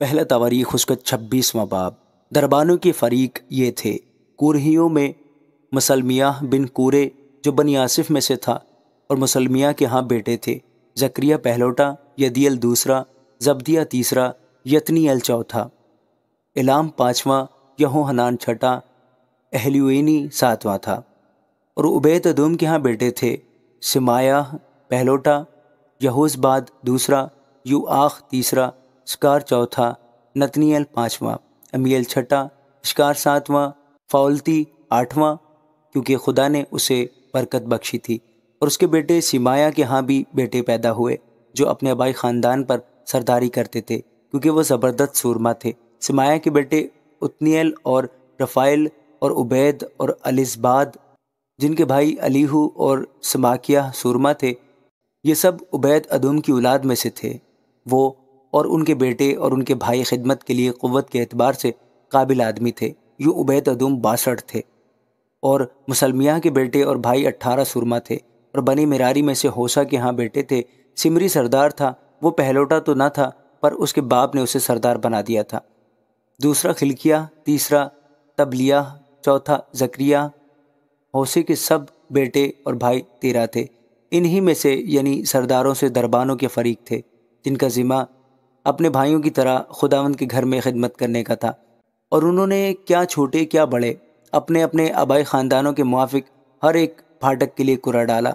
पहला तवारीख उसका छब्बीसवा बाब दरबानों के फरीक ये थे कुरहियों में मसलमिया बिन कूरे जो बनी आसिफ में से था और मुसलमिया के यहाँ बेटे थे जक्रिया पहलोटा यदियल दूसरा जब्दिया तीसरा अल चौथा इलाम पाँचवा हनान छठा एहलुनी सातवा था और उबैत अदूम के यहाँ बेटे थे सिमाया पहलोटा यहोसबाद दूसरा यू आख तीसरा शिकार चौथा नतनील पाँचवा अमियल छठा शिकार सातवां फाउलती आठवां क्योंकि खुदा ने उसे बरकत बख्शी थी और उसके बेटे सिमाया के यहाँ भी बेटे पैदा हुए जो अपने आबाई ख़ानदान पर सरदारी करते थे क्योंकि वह ज़बरदस्त सूरमा थे सिमाया के बेटे उतनील और रफ़ाइल और उबैद और अलिसबाद जिनके भाई अलीहू और समाकिया सूरमा थे ये सब उबैद अदुम की औलाद में से थे वो और उनके बेटे और उनके भाई खिदमत के लिए क़वत के अतबार से काबिल आदमी थे यूँ उबैद अदूम बासठ थे और मुसलमिया के बेटे और भाई अट्ठारह सुरमा थे और बनी मिरारी में से होसा के यहाँ बेटे थे सिमरी सरदार था वो पहलोटा तो ना था पर उसके बाप ने उसे सरदार बना दिया था दूसरा खिलकिया तीसरा तबलिया चौथा जक्रिया होशे के सब बेटे और भाई तेरह थे इन्हीं में से यानी सरदारों से दरबानों के फरीक थे जिनका ज़िम्मा अपने भाइयों की तरह खुदावंद के घर में खिदमत करने का था और उन्होंने क्या छोटे क्या बड़े अपने अपने आबाई ख़ानदानों के मुआफिक हर एक फाटक के लिए कुरा डाला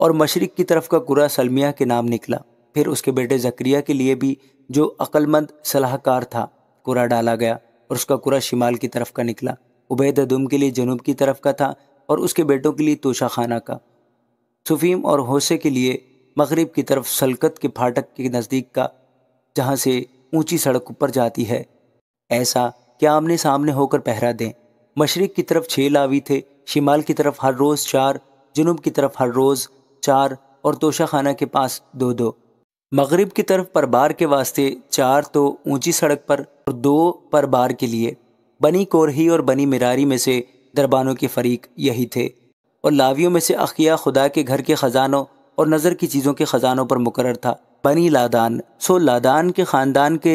और मशरक़ की तरफ का कुरा सलमिया के नाम निकला फिर उसके बेटे जक्रिया के लिए भी जो अक्लमंद सलाहकार था कुरा डाला गया और उसका कुरा शिमाल की तरफ का निकला उबैद अदुम के लिए जनूब की तरफ का था और उसके बेटों के लिए तोशा खाना का सुफीम और होसे के लिए मगरब की तरफ सलकत के फाटक के नज़दीक का जहाँ से ऊंची सड़क ऊपर जाती है ऐसा कि आमने सामने होकर पहरा दें मशरक़ की तरफ छः लावी थे शिमाल की तरफ हर रोज़ चार जुनूब की तरफ हर रोज़ चार और तोशाखाना के पास दो दो मगरिब की तरफ पर बार के वास्ते चार तो ऊंची सड़क पर और दो पर बार के लिए बनी कोरही और बनी मिरारी में से दरबानों के फरीक यही थे और लावियों में से अखिया खुदा के घर के ख़जानों और नज़र की चीज़ों के ख़जानों पर मुकर था बनी लादान सो लादान के ख़ानदान के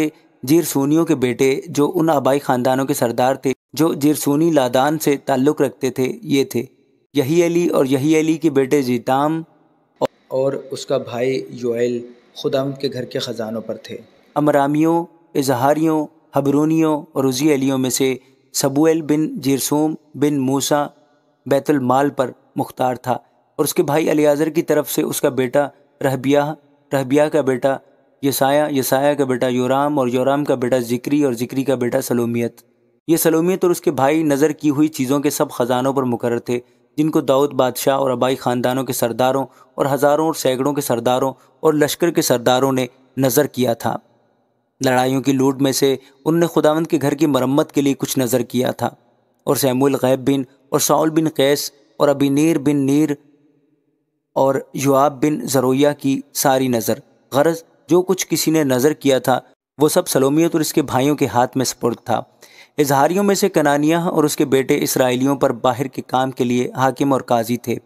जीरसूनियों के बेटे जो उन आबाई ख़ानदानों के सरदार थे जो जिरसूनी लादान से ताल्लुक़ रखते थे ये थे यही अली और यही अली के बेटे जीताम और उसका भाई योल खुदाम के घर के ख़जानों पर थे अमरामियों इजहारियों हबरूनियों और रुजी अलियों में से सबूल बिन जिरसूम बिन मूसा बैतुलमाल पर मुख्तार था और उसके भाई अलीज़र की तरफ से उसका बेटा रहबिया रहबिया का बेटा यसाया यसाया का बेटा योराम और योराम का बेटा जिक्री और जिक्री का बेटा सलोमियत ये सलोमियत और उसके भाई नज़र की हुई चीज़ों के सब ख़जानों पर मुकर थे जिनको दाऊद बादशाह और अबाई ख़ानदानों के सरदारों और हज़ारों और सैकड़ों के सरदारों और लश्कर के सरदारों ने नज़र किया था लड़ाइयों की लूट में से उनने खुदावंद के घर की मरम्मत के लिए कुछ नज़र किया था और सैमुल गैब बिन और साउल बिन कैस और नीर बिन नीर और युआब बिन जरोया की सारी नज़र गरज जो कुछ किसी ने नज़र किया था वो सब सलोमियत और इसके भाइयों के हाथ में सपुर्द था इजहारियों में से कनानिया और उसके बेटे इसराइलियों पर बाहर के काम के लिए हाकिम और काजी थे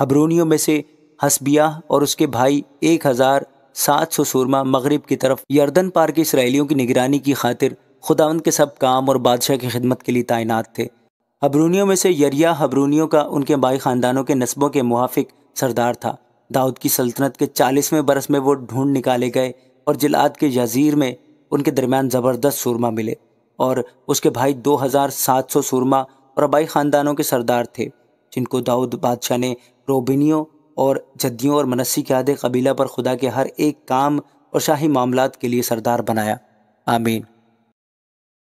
हबरूनियों में से हसबिया और उसके भाई एक हज़ार सात सौ सूरमा मगरब की तरफ यर्दन पार के इसराइलियों की निगरानी की खातिर खुदावंद के सब काम और बादशाह की खिदमत के लिए तैनात थे हबरूनियों में से यरिया हबरूनियों का उनके बाई ख़ानदानों के नस्बों के मुहाफिक सरदार था दाऊद की सल्तनत के चालीसवें बरस में वो ढूंढ निकाले गए और जिलाद के यजीर में उनके दरमियान ज़बरदस्त सुरमा मिले और उसके भाई 2700 सुरमा और अबाई ख़ानदानों के सरदार थे जिनको दाऊद बादशाह ने रोबिनियों और जद्दियों और मनस्सी के आधे कबीला पर खुदा के हर एक काम और शाही मामलात के लिए सरदार बनाया आमीन